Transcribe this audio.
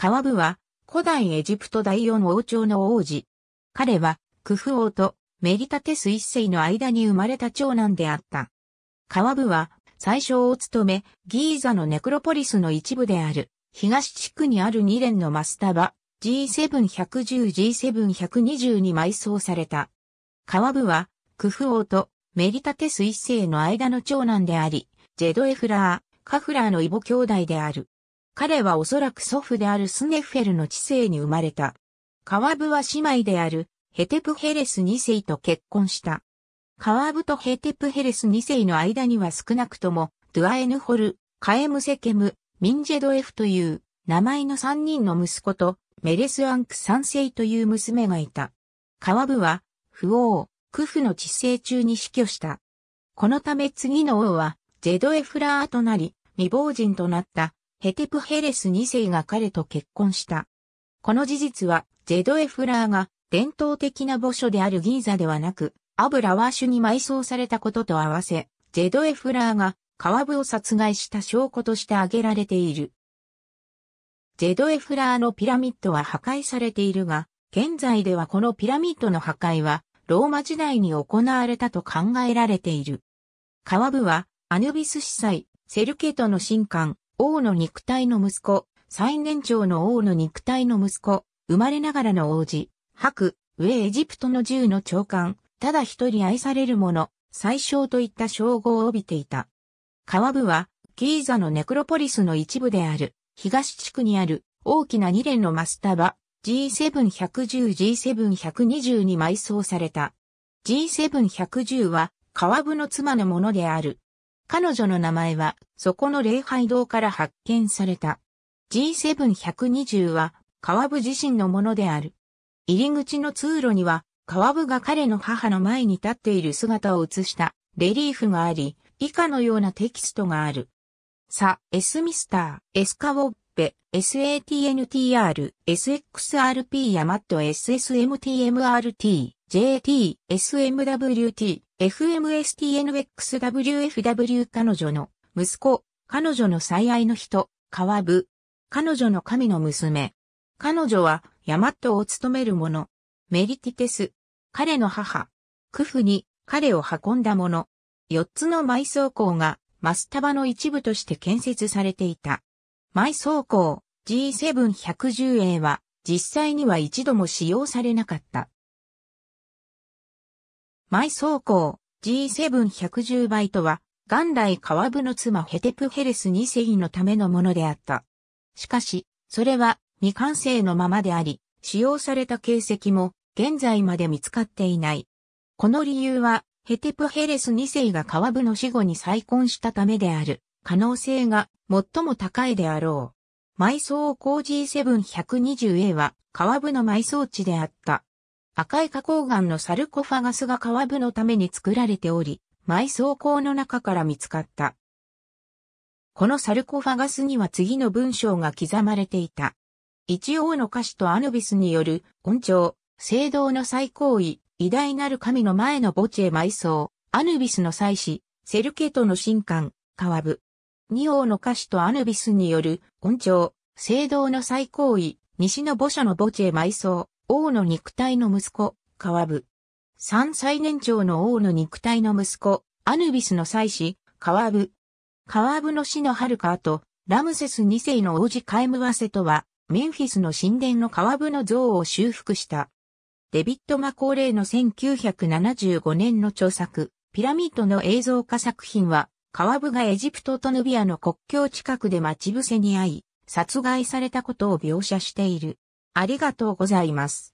カワブは、古代エジプト第四王朝の王子。彼は、クフ王とメリタテス一世の間に生まれた長男であった。カワブは、最初を務め、ギーザのネクロポリスの一部である、東地区にある2連のマスタバ、G7110G7120 に埋葬された。カワブは、クフ王とメリタテス一世の間の長男であり、ジェドエフラー、カフラーの異母兄弟である。彼はおそらく祖父であるスネッフェルの知性に生まれた。カワブは姉妹であるヘテプヘレス2世と結婚した。カワブとヘテプヘレス2世の間には少なくとも、ドゥアエヌホル、カエムセケム、ミンジェドエフという名前の3人の息子と、メレスアンク3世という娘がいた。カワブは、不王、クフの治世中に死去した。このため次の王は、ジェドエフラーとなり、未亡人となったヘテプヘレス2世が彼と結婚した。この事実は、ジェドエフラーが伝統的な墓所であるギーザではなく、アブラワーシュに埋葬されたことと合わせ、ジェドエフラーがカワブを殺害した証拠として挙げられている。ジェドエフラーのピラミッドは破壊されているが、現在ではこのピラミッドの破壊は、ローマ時代に行われたと考えられている。カワブは、アヌビス司祭、セルケトの神官、王の肉体の息子、最年長の王の肉体の息子、生まれながらの王子、白、上エジプトの銃の長官、ただ一人愛される者、最小といった称号を帯びていた。川部は、ギーザのネクロポリスの一部である、東地区にある、大きな二連のマスタバ、G7110、G7120 に埋葬された。g 7 1 0は、川部の妻のものである、彼女の名前は、そこの礼拝堂から発見された。G720 は、川部自身のものである。入り口の通路には、川部が彼の母の前に立っている姿を映したレリーフがあり、以下のようなテキストがある。さ、エスミスター・エスカウォッペ、SATNTR、SXRP や MATSSMTMRT、JT、SMWT、FMSTNXWFW 彼女の息子、彼女の最愛の人、川部。彼女の神の娘。彼女はヤマットを務める者。メリティテス。彼の母。クフに彼を運んだ者。四つの埋葬校がマスタバの一部として建設されていた。マイ走行 G7110A は実際には一度も使用されなかった。マイ走行 G7110 バイトは元来川部の妻ヘテプヘレス2世のためのものであった。しかし、それは未完成のままであり、使用された形跡も現在まで見つかっていない。この理由はヘテプヘレス2世が川部の死後に再婚したためである。可能性が最も高いであろう。埋葬工 G7120A は川部の埋葬地であった。赤い花崗岩のサルコファガスが川部のために作られており、埋葬坑の中から見つかった。このサルコファガスには次の文章が刻まれていた。一応の歌詞とアヌビスによる、音調、聖堂の最高位、偉大なる神の前の墓地へ埋葬、アヌビスの祭祀、セルケトの神官、川部。二王の歌手とアヌビスによる、恩調、聖堂の最高位、西の墓所の墓地へ埋葬、王の肉体の息子、川部。三最年長の王の肉体の息子、アヌビスの祭司、川部。川部の死の遥か後、ラムセス二世の王子カイムワセとは、メンフィスの神殿の川部の像を修復した。デビット・マコーレイの1975年の著作、ピラミッドの映像化作品は、川部がエジプトとヌビアの国境近くで待ち伏せに遭い、殺害されたことを描写している。ありがとうございます。